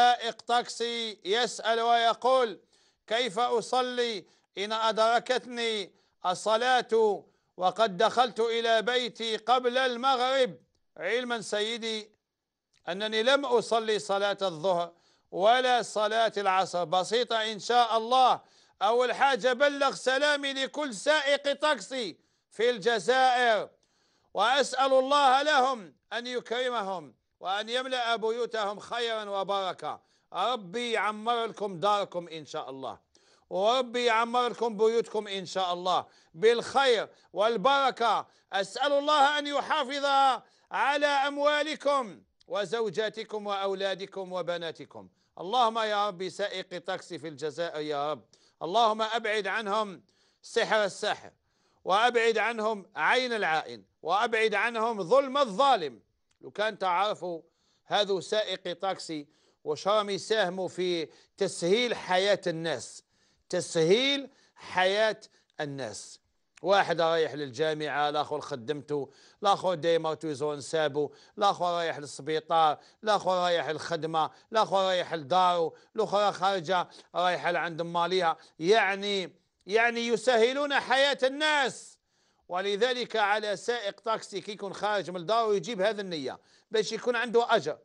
سائق تاكسي يسأل ويقول كيف أصلي إن أدركتني الصلاة وقد دخلت إلى بيتي قبل المغرب علما سيدي أنني لم أصلي صلاة الظهر ولا صلاة العصر بسيطة إن شاء الله أول حاجة بلغ سلامي لكل سائق تاكسي في الجزائر وأسأل الله لهم أن يكرمهم وأن يملأ بيوتهم خيرا وبركة ربي يعمر لكم داركم إن شاء الله وربي يعمر لكم بيوتكم إن شاء الله بالخير والبركة أسأل الله أن يحافظ على أموالكم وزوجاتكم وأولادكم وبناتكم اللهم يا ربي سائق تاكسي في الجزائر يا رب اللهم أبعد عنهم سحر الساحر وأبعد عنهم عين العائن وأبعد عنهم ظلم الظالم لو كان تعرفوا هذو سائقي تاكسي واش راهم يساهموا في تسهيل حياة الناس تسهيل حياة الناس واحد رايح للجامعة الآخر خدمته الآخر دايما تويزون سابو الآخر رايح للسبيطار الآخر رايح للخدمة الآخر رايح لدارو الأخرى خارجة رايحة لعند ماليها يعني يعني يسهلون حياة الناس ولذلك على سائق تاكسي كي يكون خارج من الدار ويجيب هذا النية باش يكون عنده أجر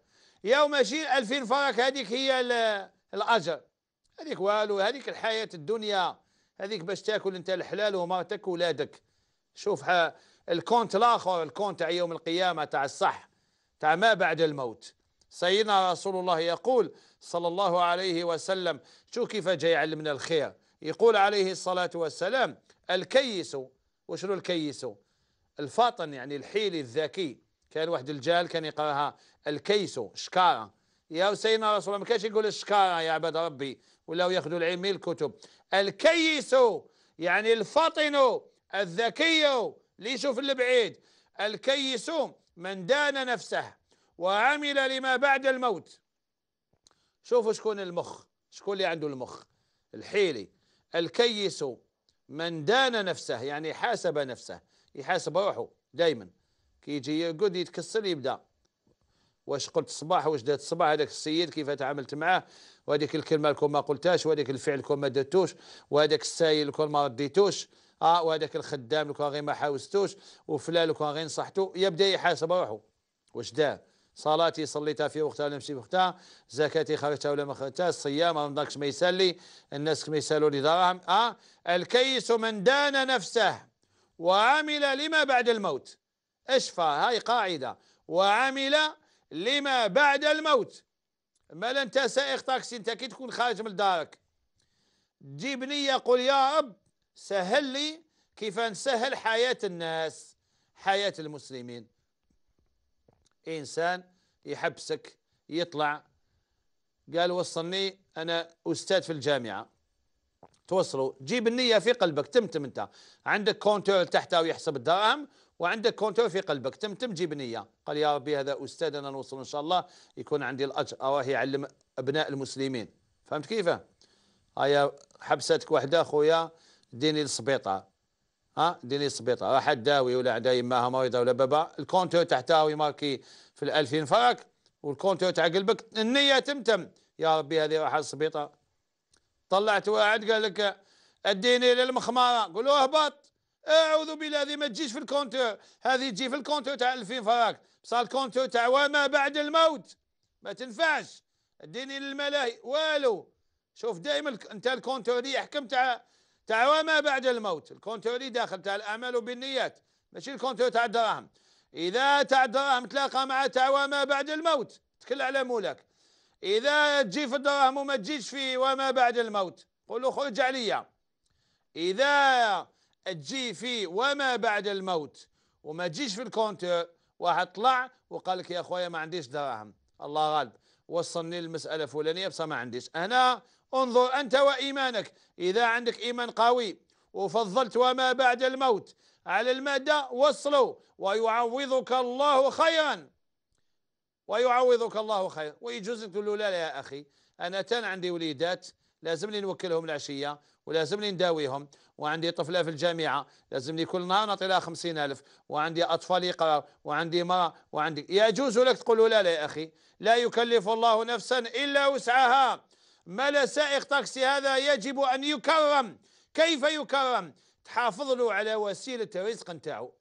يوم يجي 2000 فرنك هذيك هي الأجر هذيك والو هذيك الحياة الدنيا هذيك باش تاكل انت الحلال ومرتك ولادك شوف الكونت الاخر الكونت تاع يوم القيامه تاع الصح تاع ما بعد الموت سيدنا رسول الله يقول صلى الله عليه وسلم شو كيف جاي يعلمنا الخير يقول عليه الصلاه والسلام الكيس وشنو الكيسو الفاطن يعني الحيلي الذكي كان واحد الجال كان يقراها الكيسو شكاره يا سيدنا رسول الله ما كانش يقول الشكاره يا عباد ربي ولا ياخذوا العلم من الكتب الكيس يعني الفطن الذكي اللي يشوف البعيد الكيس من دان نفسه وعمل لما بعد الموت شوفوا شكون المخ شكون اللي عنده المخ الحيلي الكيس من دان نفسه يعني حاسب نفسه يحاسب روحه دائما كي يجي يرقد يتكسل يبدا واش قلت الصباح واش درت الصباح هذاك السيد كيف تعاملت معاه وهذيك الكلمه لكم ما قلتهاش وهذاك الفعل لكم ما درتوش وهذاك السائل لكم ما رديتوش اه وهذاك الخدام لكم غير ما حاوستوش وفلان لكم غير نصحتو يبدا يحاسب روحه واش دار صلاتي صليتها في وقتها ولا مشي وقتها زكاتي خرجتها ولا ما خرجتها الصيام رمضان ما يسلي الناس ما يسالوا لي دراهم اه الكيس من دان نفسه وعمل لما بعد الموت اشفى هاي قاعده وعمل لما بعد الموت مالا انت سائق تاكسي انت كي تكون خارج من دارك تجيب نيه قول يا رب سهل لي كيف نسهل حياه الناس حياه المسلمين إنسان يحبسك يطلع قال وصلني أنا أستاذ في الجامعة توصلوا جيب النية في قلبك تمتم أنت عندك كونتور تحت ويحسب الدراهم وعندك كونتور في قلبك تمتم جيب النيه قال يا ربي هذا أستاذ أنا نوصل إن شاء الله يكون عندي الأجر أراه يعلم أبناء المسلمين فهمت كيف هيا حبستك وحده خويا ديني للسبيطار ها ديني سبيطة راح داوي ولا عدا يماها مريضة ولا بابا الكونتو تحتاوي ماركي في الألفين فرق والكونتو تاع قلبك النية تمتم يا ربي هذه راح السبيطة طلعت واحد قال لك اديني للمخمارة قول له اهبط اعوذ بالله هذه ما تجيش في الكونتو هذه تجي في الكونتو تاع الفين فرق صار الكونتو تاع وما بعد الموت ما تنفعش اديني للملاهي والو شوف دائما انت الكونتو دي حكم تاع تاع ما بعد الموت الكون تولي داخل تاع الأمل وبالنيات ماشي الكون تاع الدراهم إذا تاع الدراهم تلاقى مع تاع ما بعد الموت تكل على مولاك إذا تجي في الدراهم وما تجيش في وما بعد الموت قول له خرج عليا إذا تجي في وما بعد الموت وما تجيش في الكونتور واحد طلع وقال لك يا خويا ما عنديش دراهم الله غالب وصلني المسألة فلانية بصح ما عنديش أنا انظر أنت وإيمانك إذا عندك إيمان قوي وفضلت وما بعد الموت على المادة وصلوا ويعوضك الله خيرا ويعوضك الله خيرا ويجوز لك تقول له لا لا يا أخي أنا تان عندي وليدات لازمني نوكلهم العشية ولازمني نداويهم وعندي طفلة في الجامعة لازمني كل نهار نعطي لها خمسين ألف وعندي أطفال يقرأ وعندي ما وعندي يجوز لك تقول له لا لا يا أخي لا يكلف الله نفسا إلا وسعها ما سائق تاكسي هذا يجب أن يكرم كيف يكرم تحافظ له على وسيلة الرزق نتاعو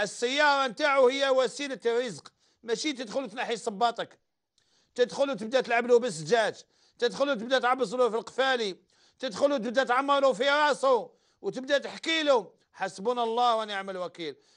السيارة نتاعو هي وسيلة الرزق ماشي تدخل تنحي صباطك تدخل وتبدا تلعب له بالزجاج تدخل وتبدا تعبص له في القفالي تدخل وتبدا تعمر له في راسه وتبدا تحكي له حسبنا الله ونعم الوكيل